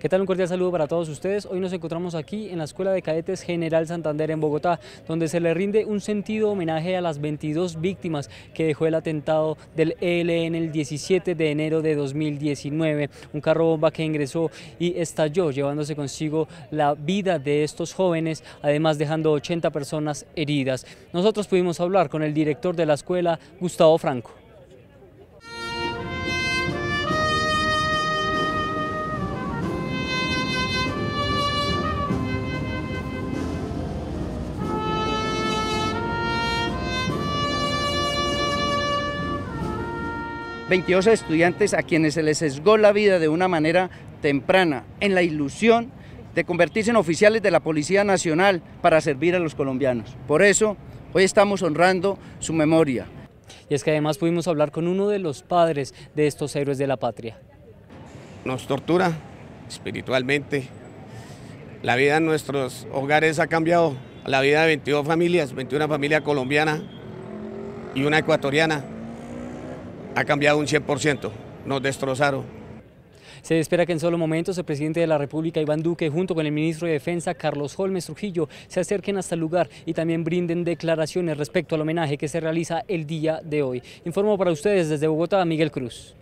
¿Qué tal? Un cordial saludo para todos ustedes. Hoy nos encontramos aquí en la Escuela de Cadetes General Santander en Bogotá, donde se le rinde un sentido homenaje a las 22 víctimas que dejó el atentado del ELN e el 17 de enero de 2019. Un carro bomba que ingresó y estalló, llevándose consigo la vida de estos jóvenes, además dejando 80 personas heridas. Nosotros pudimos hablar con el director de la escuela, Gustavo Franco. 22 estudiantes a quienes se les sesgó la vida de una manera temprana, en la ilusión de convertirse en oficiales de la Policía Nacional para servir a los colombianos. Por eso, hoy estamos honrando su memoria. Y es que además pudimos hablar con uno de los padres de estos héroes de la patria. Nos tortura espiritualmente. La vida en nuestros hogares ha cambiado. La vida de 22 familias, 21 familias colombianas y una ecuatoriana ha cambiado un 100%, nos destrozaron. Se espera que en solo momentos el presidente de la República, Iván Duque, junto con el ministro de Defensa, Carlos Holmes Trujillo, se acerquen hasta el lugar y también brinden declaraciones respecto al homenaje que se realiza el día de hoy. Informo para ustedes desde Bogotá, Miguel Cruz.